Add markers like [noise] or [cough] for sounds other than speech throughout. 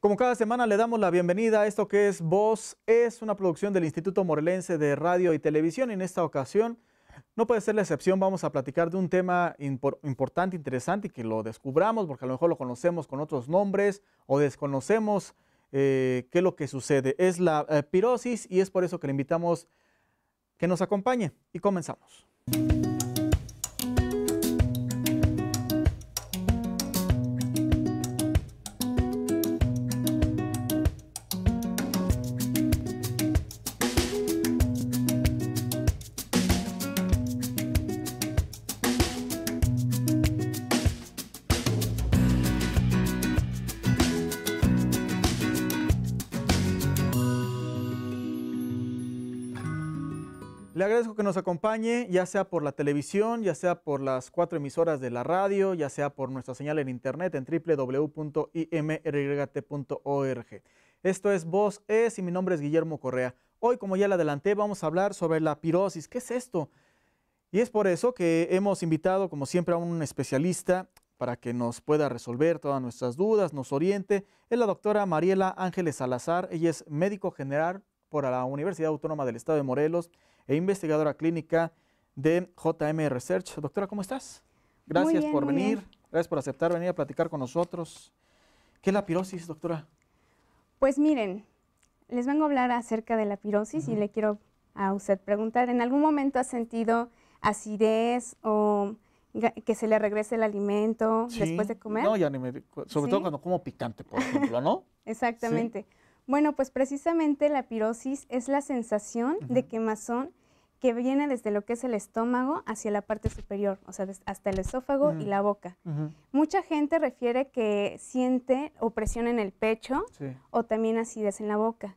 Como cada semana le damos la bienvenida a esto que es Voz, es una producción del Instituto Morelense de Radio y Televisión. En esta ocasión no puede ser la excepción, vamos a platicar de un tema importante, interesante y que lo descubramos porque a lo mejor lo conocemos con otros nombres o desconocemos eh, qué es lo que sucede. Es la eh, pirosis y es por eso que le invitamos que nos acompañe y comenzamos. Le agradezco que nos acompañe, ya sea por la televisión, ya sea por las cuatro emisoras de la radio, ya sea por nuestra señal en internet en www.imryt.org. Esto es Voz Es y mi nombre es Guillermo Correa. Hoy, como ya le adelanté, vamos a hablar sobre la pirosis. ¿Qué es esto? Y es por eso que hemos invitado, como siempre, a un especialista para que nos pueda resolver todas nuestras dudas, nos oriente. Es la doctora Mariela Ángeles Salazar. Ella es médico general por la Universidad Autónoma del Estado de Morelos e investigadora clínica de JM Research. Doctora, ¿cómo estás? Gracias por venir, gracias por aceptar venir a platicar con nosotros. ¿Qué es la pirosis, doctora? Pues miren, les vengo a hablar acerca de la pirosis y le quiero a usted preguntar, ¿en algún momento ha sentido acidez o que se le regrese el alimento después de comer? No, ya ni me, sobre todo cuando como picante, por ejemplo, ¿no? [laughs] Exactamente. Bueno, pues precisamente la pirosis es la sensación de quemazón que viene desde lo que es el estómago hacia la parte superior, o sea, hasta el esófago y mm. la boca. Mucha gente refiere que siente opresión en el pecho o también acidez en la boca.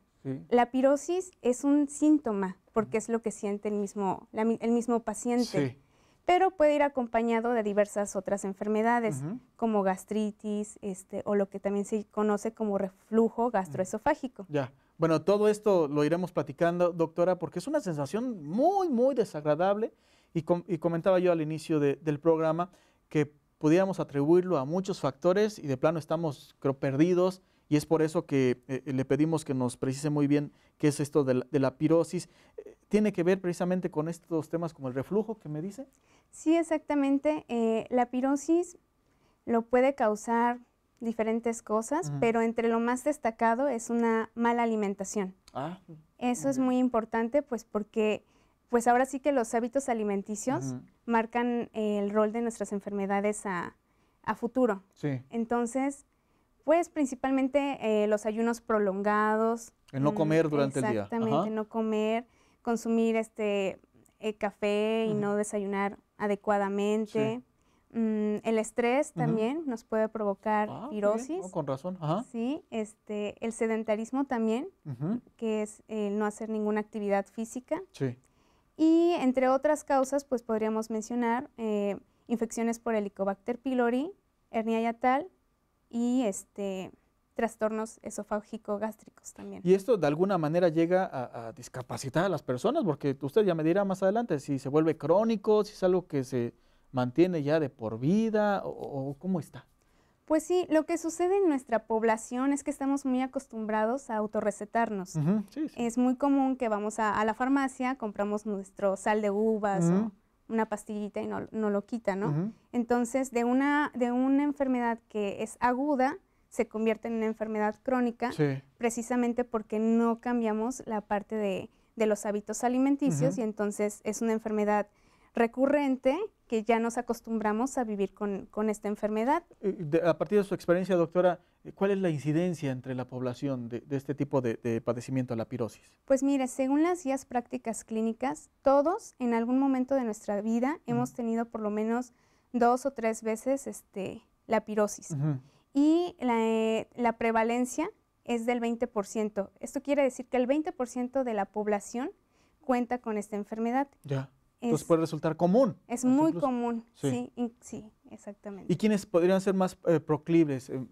La pirosis es un síntoma porque es lo que siente el mismo, el mismo paciente pero puede ir acompañado de diversas otras enfermedades, como gastritis, este, o lo que también se conoce como reflujo gastroesofágico. Ya. Bueno, todo esto lo iremos platicando, doctora, porque es una sensación muy, muy desagradable. Y, comentaba yo al inicio del programa que pudiéramos atribuirlo a muchos factores y de plano estamos perdidos y es por eso que eh, eh, le pedimos que nos precise muy bien qué es esto de la, pirosis. Eh, ¿Tiene que ver precisamente con estos temas como el reflujo que me dice? Sí, exactamente. la pirosis lo puede causar diferentes cosas, pero entre lo más destacado es una mala alimentación. Ah. Eso es muy importante, pues porque pues ahora sí que los hábitos alimenticios marcan el rol de nuestras enfermedades a, a futuro. Sí. Entonces, pues principalmente eh, los ayunos prolongados. El no mm, comer durante el día. Exactamente, no comer, consumir este eh, café y no desayunar adecuadamente. Mm, el estrés también nos puede provocar ah, pirosis. con razón. Ajá. Sí, este, el sedentarismo también, que es el no hacer ninguna actividad física. Sí. Y entre otras causas, pues podríamos mencionar eh, infecciones por Helicobacter pylori, hernia yatal, y este, trastornos esofágico-gástricos también. ¿Y esto de alguna manera llega a, discapacitar a las personas? Porque usted ya me dirá más adelante si se vuelve crónico, si es algo que se mantiene ya de por vida o, cómo está. Pues sí, lo que sucede en nuestra población es que estamos muy acostumbrados a autorrecetarnos. Es muy común que vamos a, la farmacia, compramos nuestro sal de uvas o una pastillita y no, lo quita, ¿no? Entonces, de una, de una enfermedad que es aguda, se convierte en una enfermedad crónica, precisamente porque no cambiamos la parte de, de los hábitos alimenticios y entonces es una enfermedad recurrente que ya nos acostumbramos a vivir con, esta enfermedad. Eh, a partir de su experiencia, doctora, eh, ¿cuál es la incidencia entre la población de, este tipo de, de, padecimiento, la pirosis? Pues mire, según las guías prácticas clínicas, todos en algún momento de nuestra vida hemos tenido por lo menos dos o tres veces este, la pirosis. Y la, eh, la prevalencia es del 20%. Esto quiere decir que el 20% de la población cuenta con esta enfermedad. Ya. Entonces puede resultar común. Es muy común, sí. sí. exactamente. ¿Y quiénes podrían ser más eh, proclives? Eh,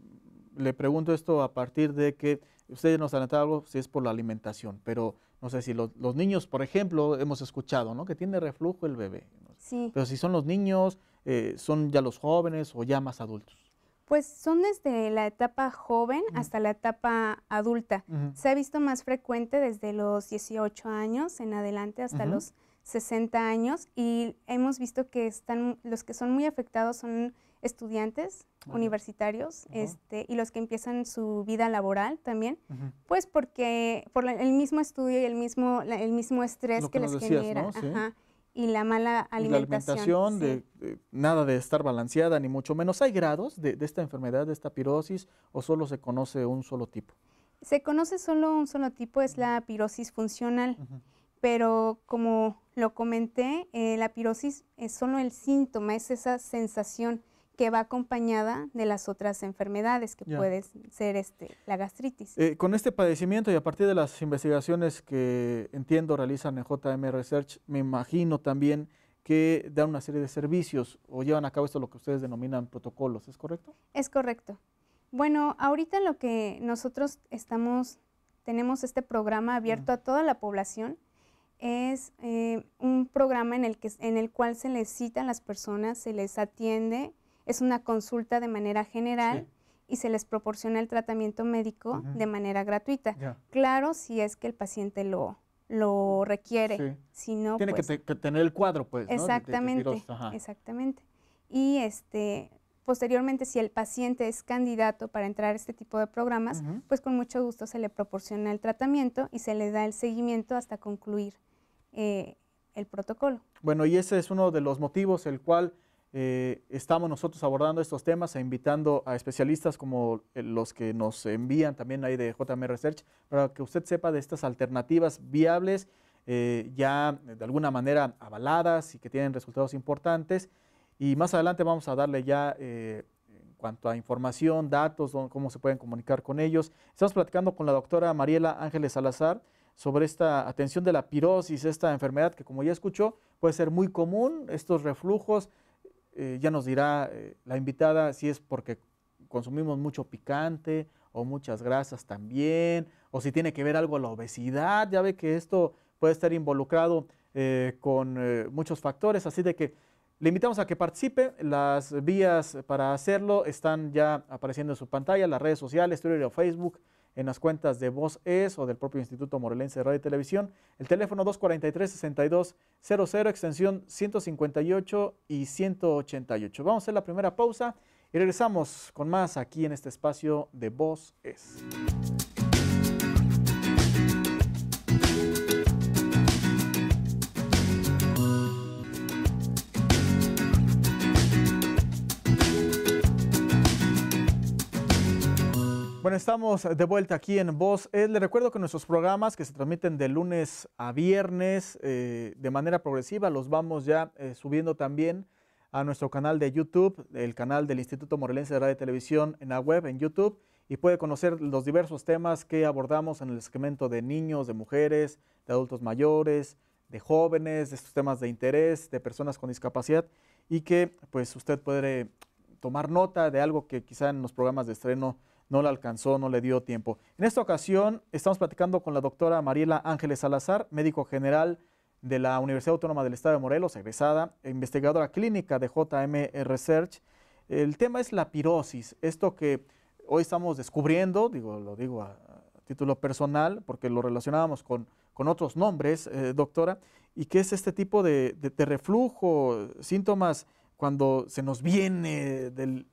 le pregunto esto a partir de que ustedes nos han algo si es por la alimentación, pero no sé si los, niños, por ejemplo, hemos escuchado, ¿no? Que tiene reflujo el bebé. Sí. Pero si son los niños, eh, son ya los jóvenes o ya más adultos. Pues son desde la etapa joven hasta la etapa adulta. Se ha visto más frecuente desde los 18 años en adelante hasta los 60 años y hemos visto que están los que son muy afectados son estudiantes universitarios este, y los que empiezan su vida laboral también, pues porque por el mismo estudio y el mismo, el mismo estrés que, les genera. y la mala alimentación. de, nada de estar balanceada, ni mucho menos. ¿Hay grados de esta enfermedad, de esta pirosis, o solo se conoce un solo tipo? Se conoce solo un solo tipo, es la pirosis funcional pero como lo comenté, eh, la pirosis es solo el síntoma, es esa sensación que va acompañada de las otras enfermedades que puede ser este, la gastritis. Eh, con este padecimiento y a partir de las investigaciones que entiendo realizan en JM Research, me imagino también que dan una serie de servicios o llevan a cabo esto lo que ustedes denominan protocolos, ¿es correcto? Es correcto. Bueno, ahorita lo que nosotros estamos, tenemos este programa abierto mm. a toda la población, es eh, un programa en el, que, en el cual se les cita a las personas, se les atiende, es una consulta de manera general. y se les proporciona el tratamiento médico de manera gratuita. Claro, si es que el paciente lo, requiere. Si no, Tiene pues que, tener el cuadro, pues. Exactamente. exactamente. Y este, posteriormente, si el paciente es candidato para entrar a este tipo de programas, pues con mucho gusto se le proporciona el tratamiento y se le da el seguimiento hasta concluir eh, el protocolo. Bueno, y ese es uno de los motivos el cual eh, estamos nosotros abordando estos temas e invitando a especialistas como eh, los que nos envían también ahí de JM Research para que usted sepa de estas alternativas viables, ya de alguna manera avaladas y que tienen resultados importantes. Y más adelante vamos a darle ya en cuanto a información, datos, cómo se pueden comunicar con ellos. Estamos platicando con la doctora Mariela Ángeles Salazar sobre esta atención de la pirosis, esta enfermedad que como ya escuchó puede ser muy común, estos reflujos, eh, ya nos dirá eh, la invitada si es porque consumimos mucho picante o muchas grasas también, o si tiene que ver algo a la obesidad, ya ve que esto puede estar involucrado eh, con muchos factores, así de que le invitamos a que participe. Las vías para hacerlo están ya apareciendo en su pantalla, las redes sociales, Twitter o Facebook en las cuentas de Voz Es o del propio Instituto Morelense de Radio y Televisión. El teléfono 243-6200, extensión 158 y 188. Vamos a hacer la primera pausa y regresamos con más aquí en este espacio de Voz Es. Bueno, estamos de vuelta aquí en Voz. le recuerdo que nuestros programas que se transmiten de lunes a viernes eh, de manera progresiva los vamos ya eh, subiendo también a nuestro canal de YouTube, el canal del Instituto Morelense de Radio y Televisión en la web, en YouTube, y puede conocer los diversos temas que abordamos en el segmento de niños, de mujeres, de adultos mayores, de jóvenes, de estos temas de interés, de personas con discapacidad, y que pues usted puede tomar nota de algo que quizá en los programas de estreno no la alcanzó, no le dio tiempo. En esta ocasión estamos platicando con la doctora Mariela Ángeles Salazar, médico general de la Universidad Autónoma del Estado de Morelos, egresada, investigadora clínica de JM Research. El tema es la pirosis, esto que hoy estamos descubriendo, digo, lo digo a, título personal, porque lo relacionábamos con, con otros nombres, eh, doctora, y que es este tipo de reflujo, síntomas cuando se nos viene del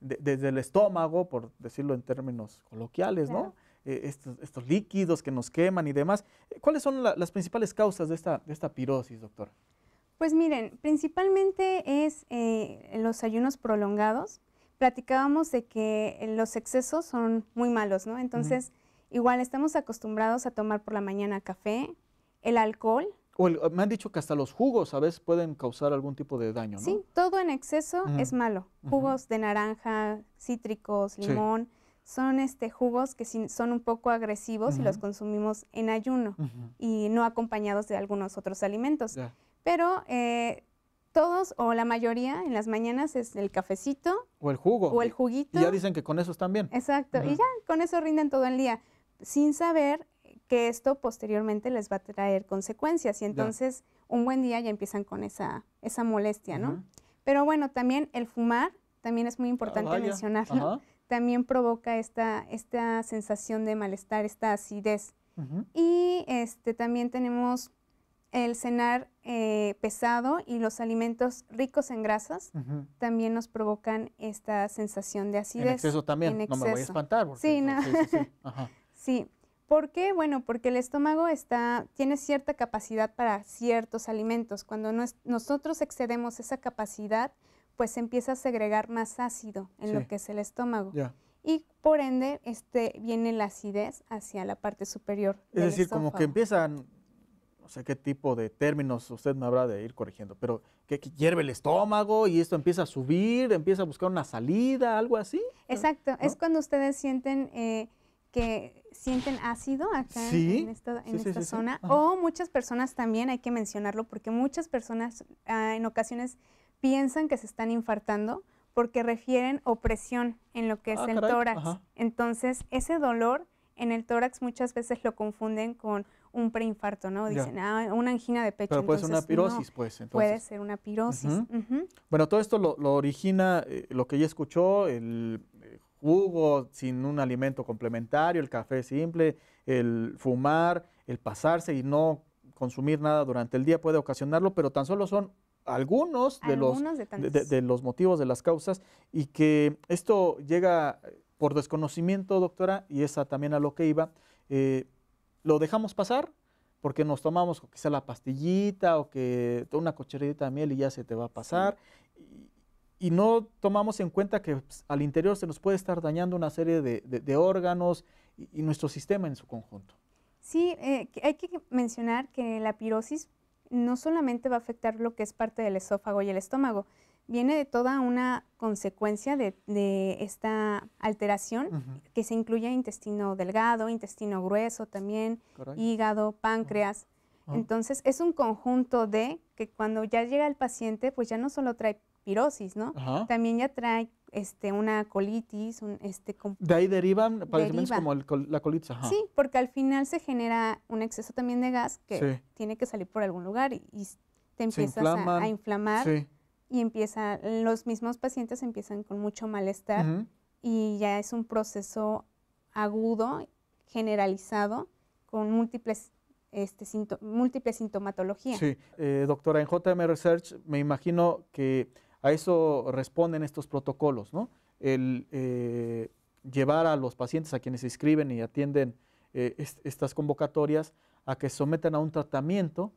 desde el estómago, por decirlo en términos coloquiales, ¿no? Eh, estos, líquidos que nos queman y demás. Eh, ¿Cuáles son las principales causas de esta, pirosis, doctor? Pues miren, principalmente es eh, los ayunos prolongados. Platicábamos de que los excesos son muy malos, ¿no? Entonces, igual estamos acostumbrados a tomar por la mañana café, el alcohol, o me han dicho que hasta los jugos a veces pueden causar algún tipo de daño, ¿no? Sí, todo en exceso es malo. Jugos de naranja, cítricos, limón, son este, jugos que son un poco agresivos y los consumimos en ayuno y no acompañados de algunos otros alimentos. Pero eh, todos o la mayoría en las mañanas es el cafecito. O el jugo. O el juguito. Y ya dicen que con eso están bien. Exacto. Y ya con eso rinden todo el día. Sin saber que esto posteriormente les va a traer consecuencias y entonces un buen día ya empiezan con esa, esa molestia, ¿no? Pero bueno, también el fumar, también es muy importante ah, mencionarlo, también provoca esta, esta sensación de malestar, esta acidez. Y este, también tenemos el cenar eh, pesado y los alimentos ricos en grasas también nos provocan esta sensación de acidez. En exceso también, no me voy a espantar. sí, sí, sí. [laughs] ¿Por qué? Bueno, porque el estómago está, tiene cierta capacidad para ciertos alimentos. Cuando nosotros excedemos esa capacidad, pues empieza a segregar más ácido en lo que es el estómago. Y por ende, este, viene la acidez hacia la parte superior. Es decir, como que empiezan, no sé qué tipo de términos usted me habrá de ir corrigiendo, pero que, hierve el estómago y esto empieza a subir, empieza a buscar una salida, algo así. Exacto, es cuando ustedes sienten... Eh, que sienten ácido acá en esta, zona. O muchas personas también, hay que mencionarlo, porque muchas personas ah, en ocasiones piensan que se están infartando porque refieren opresión en lo que es ah, el tórax. Entonces, ese dolor en el tórax muchas veces lo confunden con un preinfarto, ¿no? Dicen, ah, una angina de pecho. Pero puede ser una pirosis, pues. Puede ser una pirosis. Bueno, todo esto lo, origina eh, lo que ella escuchó, el, jugo sin un alimento complementario, el café simple, el fumar, el pasarse y no consumir nada durante el día puede ocasionarlo, pero tan solo son algunos, de, los, de, los motivos, de las causas, y que esto llega por desconocimiento, doctora, y esa también a lo que iba, eh, lo dejamos pasar porque nos tomamos quizá la pastillita o que una cocherita de miel y ya se te va a pasar y no tomamos en cuenta que pues, al interior se nos puede estar dañando una serie de, órganos y, nuestro sistema en su conjunto. Sí, eh, hay que mencionar que la pirosis no solamente va a afectar lo que es parte del esófago y el estómago, viene de toda una consecuencia de, esta alteración que se incluye intestino delgado, intestino grueso también, hígado, páncreas. Entonces es un conjunto de que cuando ya llega el paciente, pues ya no solo trae pirosis, ¿no? También ya trae este, una colitis, este... De ahí derivan padecimientos como la colitis, Sí, porque al final se genera un exceso también de gas que tiene que salir por algún lugar y, te empiezas a, inflamar y empieza, los mismos pacientes empiezan con mucho malestar y ya es un proceso agudo, generalizado, con múltiples este, múltiple sintomatología. Sí, eh, doctora, en JM Research me imagino que a eso responden estos protocolos, ¿no? El eh, llevar a los pacientes a quienes se inscriben y atienden eh, estas convocatorias a que sometan a un tratamiento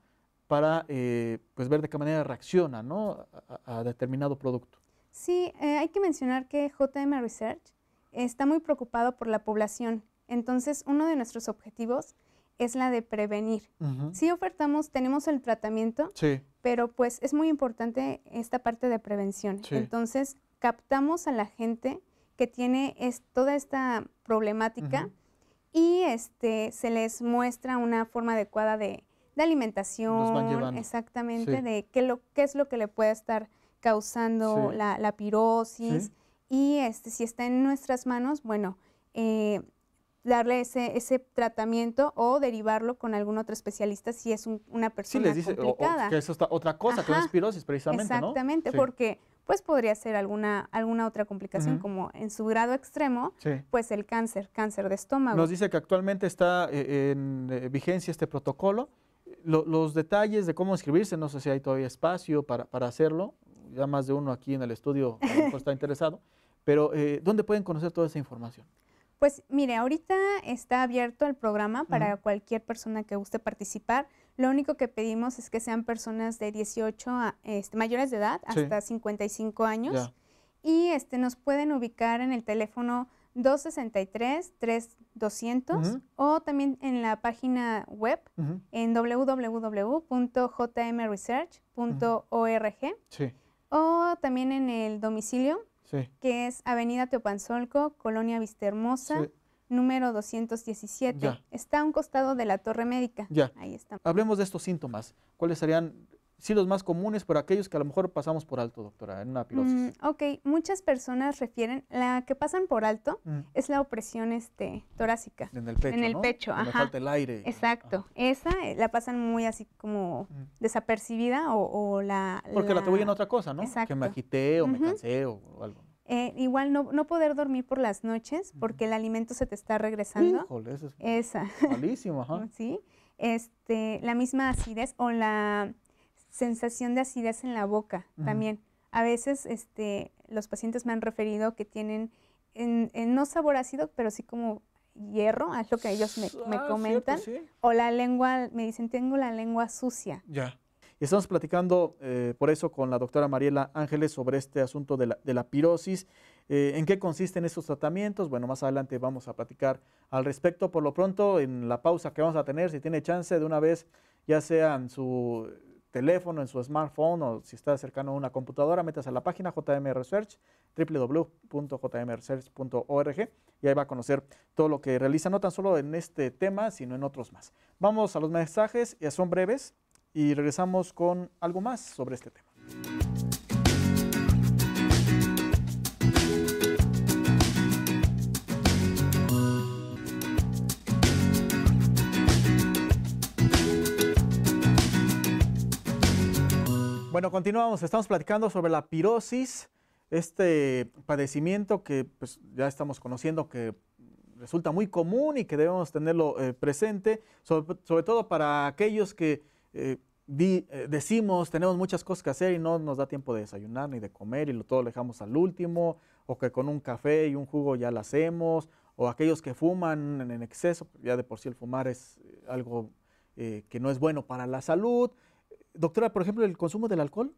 para eh, pues ver de qué manera reacciona ¿no? a, a, determinado producto. Sí, hay que mencionar que JM Research está muy preocupado por la población. Entonces, uno de nuestros objetivos es la de prevenir. si Sí ofertamos, tenemos el tratamiento, pero pues es muy importante esta parte de prevención. Entonces, captamos a la gente que tiene toda esta problemática y este, se les muestra una forma adecuada de, alimentación, exactamente, de qué, lo, que es lo que le puede estar causando la, la, pirosis y este, si está en nuestras manos, bueno, eh, darle ese, ese tratamiento o derivarlo con algún otro especialista si es una persona sí, les dice, que es otra cosa, que es espirosis precisamente, Exactamente, ¿no? porque pues podría ser alguna, alguna otra complicación, como en su grado extremo, pues el cáncer, cáncer de estómago. Nos dice que actualmente está eh, en eh, vigencia este protocolo. los detalles de cómo inscribirse, no sé si hay todavía espacio para, para hacerlo, ya más de uno aquí en el estudio está [laughs] interesado, pero eh, ¿dónde pueden conocer toda esa información? Pues mire, ahorita está abierto el programa para cualquier persona que guste participar. Lo único que pedimos es que sean personas de 18 a, este, mayores de edad hasta 55 años. Y este, nos pueden ubicar en el teléfono 263-3200 o también en la página web en www.jmresearch.org o también en el domicilio que es Avenida Teopanzolco, Colonia Vistahermosa, número 217. Está a un costado de la Torre Médica. Ya. Ahí está. Hablemos de estos síntomas. ¿Cuáles serían sí los más comunes, pero aquellos que a lo mejor pasamos por alto, doctora, en una mm, pirosis. ok, muchas personas refieren, la que pasan por alto mm. es la opresión este, torácica. En el pecho, En el pecho, ajá. falta el aire. Exacto, esa eh, la pasan muy así como mm. desapercibida o, la... Porque la, te atribuyen en otra cosa, ¿no? Exacto. Que me agité o me cansé o, algo. Eh, igual no, poder dormir por las noches porque el alimento se te está regresando. Híjole, eso es esa. malísimo, ajá. [laughs] ¿Sí? Este, la misma acidez o la sensación de acidez en la boca también. A veces este, los pacientes me han referido que tienen en, no sabor ácido, pero sí como hierro, es lo que ellos me, ah, comentan, o la lengua, me dicen, tengo la lengua sucia. Ya. Y estamos platicando eh, por eso con la doctora Mariela Ángeles sobre este asunto de la, de la pirosis. Eh, ¿En qué consisten esos tratamientos? Bueno, más adelante vamos a platicar al respecto. Por lo pronto, en la pausa que vamos a tener, si tiene chance de una vez, ya sean su teléfono, en su smartphone o si está cercano a una computadora, metas a la página JM www.jmresearch.org y ahí va a conocer todo lo que realiza, no tan solo en este tema, sino en otros más. Vamos a los mensajes, ya son breves y regresamos con algo más sobre este tema. Bueno, continuamos. Estamos platicando sobre la pirosis, este padecimiento que pues, ya estamos conociendo que resulta muy común y que debemos tenerlo eh, presente, sobre, todo para aquellos que eh, eh, decimos tenemos muchas cosas que hacer y no nos da tiempo de desayunar ni de comer y lo, todo lo dejamos al último, o que con un café y un jugo ya lo hacemos, o aquellos que fuman en exceso, ya de por sí el fumar es algo que no es bueno para la salud. Doctora, por ejemplo, ¿el consumo del alcohol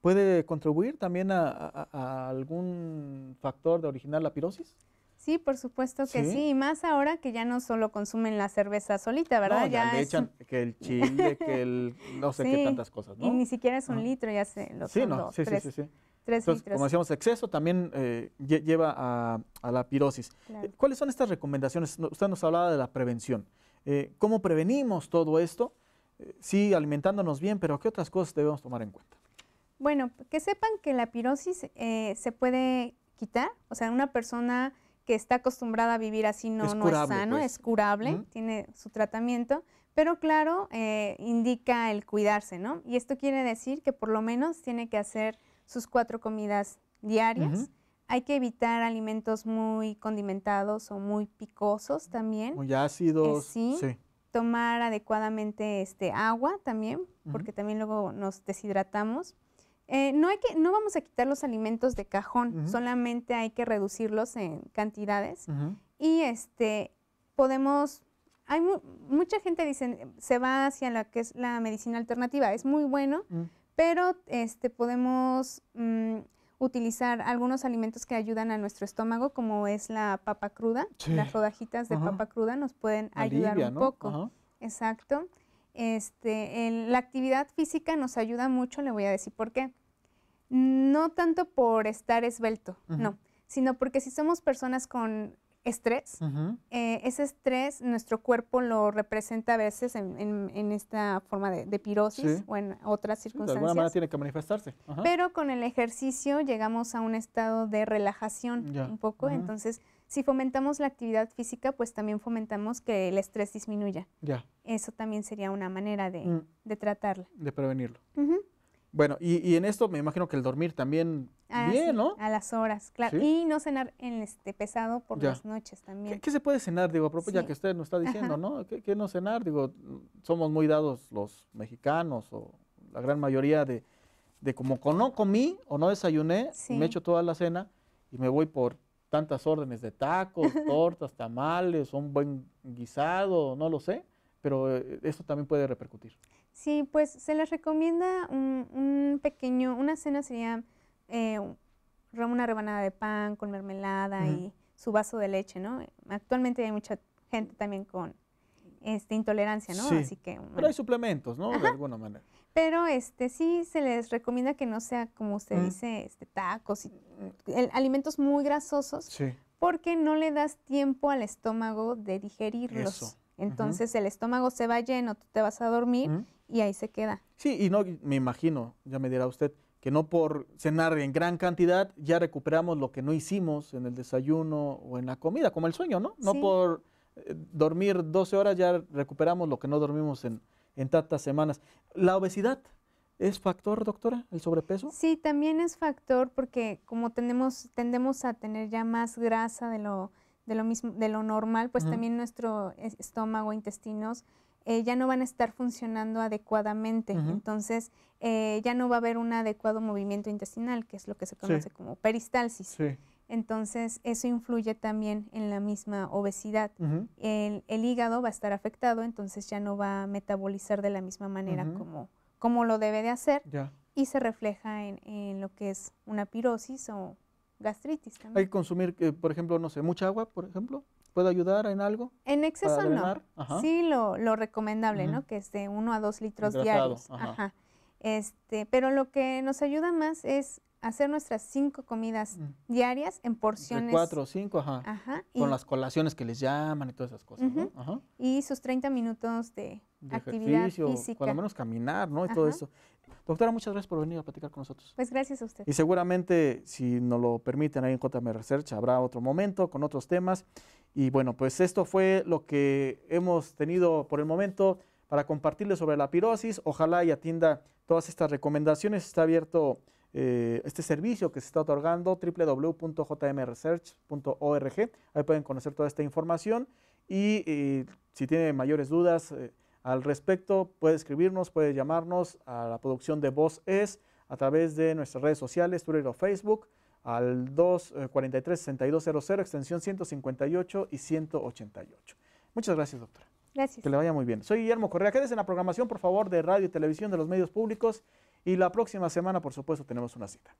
puede contribuir también a, algún factor de originar la pirosis? Sí, por supuesto que sí. y más ahora que ya no solo consumen la cerveza solita, ¿verdad? ya, le echan que el chile, que el no sé qué tantas cosas, ¿no? Y ni siquiera es un litro, ya se lo Sí, sí, sí, sí, Como decíamos, exceso también eh, lleva a, la pirosis. Eh, ¿Cuáles son estas recomendaciones? Usted nos hablaba de la prevención. Eh, ¿Cómo prevenimos todo esto? sí, alimentándonos bien, pero ¿qué otras cosas debemos tomar en cuenta? Bueno, que sepan que la pirosis eh, se puede quitar, o sea, una persona que está acostumbrada a vivir así no es, no es sano, pues. es curable, tiene su tratamiento, pero claro, eh, indica el cuidarse, ¿no? Y esto quiere decir que por lo menos tiene que hacer sus cuatro comidas diarias. Hay que evitar alimentos muy condimentados o muy picosos también. Muy ácidos. Eh, sí tomar adecuadamente este, agua también, porque también luego nos deshidratamos. Eh, no, hay que, no vamos a quitar los alimentos de cajón, solamente hay que reducirlos en cantidades. Y este, podemos, hay mucha gente dice, se va hacia la que es la medicina alternativa, es muy bueno, pero este, podemos... Mm, utilizar algunos alimentos que ayudan a nuestro estómago, como es la papa cruda. Las rodajitas de papa cruda nos pueden ayudar un poco. Exacto. Este, la actividad física nos ayuda mucho, le voy a decir por qué. No tanto por estar esbelto, no, sino porque si somos personas con estrés. Eh, ese estrés nuestro cuerpo lo representa a veces en, esta forma de, pirosis o en otras circunstancias. de alguna manera tiene que manifestarse. Pero con el ejercicio llegamos a un estado de relajación un poco, entonces si fomentamos la actividad física, pues también fomentamos que el estrés disminuya. Ya. Eso también sería una manera de, tratarlo. Mm. de De prevenirlo. Bueno, y, y, en esto me imagino que el dormir también Ah, Bien, ¿no? A las horas, claro. Y no cenar en este pesado por las noches también. ¿Qué, se puede cenar, digo, a propósito, ya que usted nos está diciendo, ¿no? ¿Qué, no cenar? Digo, somos muy dados los mexicanos o la gran mayoría de, de como no comí o no desayuné, me echo toda la cena y me voy por tantas órdenes de tacos, [laughs] tortas, tamales, un buen guisado, no lo sé, pero eh, esto también puede repercutir. Sí, pues se les recomienda un, un pequeño, una cena sería eh, una rebanada de pan con mermelada y su vaso de leche, ¿no? Actualmente hay mucha gente también con este, intolerancia, ¿no? Así que, Pero hay suplementos, ¿no? De alguna manera. Pero este sí se les recomienda que no sea como usted dice, este tacos y alimentos muy grasosos, porque no le das tiempo al estómago de digerirlos. Entonces el estómago se va lleno, tú te vas a dormir y ahí se queda. Sí, y no me imagino, ya me dirá usted, que no por cenar en gran cantidad ya recuperamos lo que no hicimos en el desayuno o en la comida, como el sueño, ¿no? No por eh, dormir 12 horas ya recuperamos lo que no dormimos en, tantas semanas. La obesidad, ¿Es factor, doctora, el sobrepeso? Sí, también es factor porque como tenemos, tendemos a tener ya más grasa de lo, de lo, mismo, de lo normal, pues también nuestro estómago, intestinos, eh, ya no van a estar funcionando adecuadamente. Entonces, eh, ya no va a haber un adecuado movimiento intestinal, que es lo que se conoce como peristalsis. Entonces, eso influye también en la misma obesidad. el, hígado va a estar afectado, entonces ya no va a metabolizar de la misma manera como, lo debe de hacer. Y se refleja en, en, lo que es una pirosis o gastritis también. Hay que consumir, eh, por ejemplo, no sé, mucha agua, por ejemplo. ¿Puedo ayudar en algo? En exceso no. Sí, lo, lo recomendable, ¿no? Que es de 1 a dos litros diarios. Ajá. Este, pero lo que nos ayuda más es hacer nuestras cinco comidas mm. diarias en porciones. De cuatro o cinco, ajá. con las colaciones que les llaman y todas esas cosas. ¿no? ajá. Y sus 30 minutos de, actividad física por lo menos caminar, ¿no? Y todo eso. Doctora, muchas gracias por venir a platicar con nosotros. Pues gracias a usted. Y seguramente, si nos lo permiten ahí en JM Research, habrá otro momento con otros temas. Y bueno, pues esto fue lo que hemos tenido por el momento para compartirles sobre la pirosis. Ojalá y atienda todas estas recomendaciones. Está abierto eh, este servicio que se está otorgando, www.jmresearch.org. Ahí pueden conocer toda esta información. Y eh, si tienen mayores dudas, eh, al respecto, puede escribirnos, puede llamarnos a la producción de Voz Es a través de nuestras redes sociales, Twitter o Facebook, al 243-6200, eh, extensión 158 y 188. Muchas gracias, doctora. Gracias. Que le vaya muy bien. Soy Guillermo Correa. Quédese en la programación, por favor, de radio y televisión de los medios públicos. Y la próxima semana, por supuesto, tenemos una cita.